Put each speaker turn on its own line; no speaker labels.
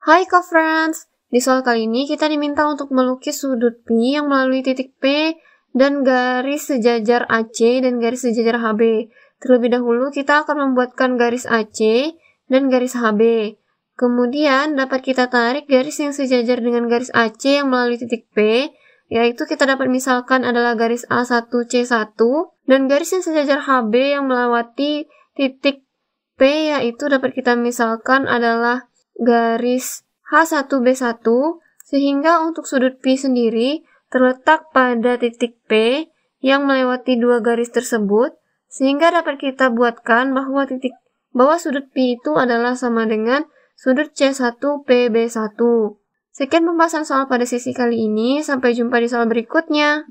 Hai Kak friends, di soal kali ini kita diminta untuk melukis sudut P yang melalui titik P dan garis sejajar AC dan garis sejajar HB. Terlebih dahulu kita akan membuatkan garis AC dan garis HB. Kemudian dapat kita tarik garis yang sejajar dengan garis AC yang melalui titik P, yaitu kita dapat misalkan adalah garis A1C1 dan garis yang sejajar HB yang melewati titik P yaitu dapat kita misalkan adalah garis H1B1 sehingga untuk sudut P sendiri terletak pada titik P yang melewati dua garis tersebut sehingga dapat kita buatkan bahwa titik bahwa sudut P itu adalah sama dengan sudut C1PB1. Sekian pembahasan soal pada sisi kali ini, sampai jumpa di soal berikutnya.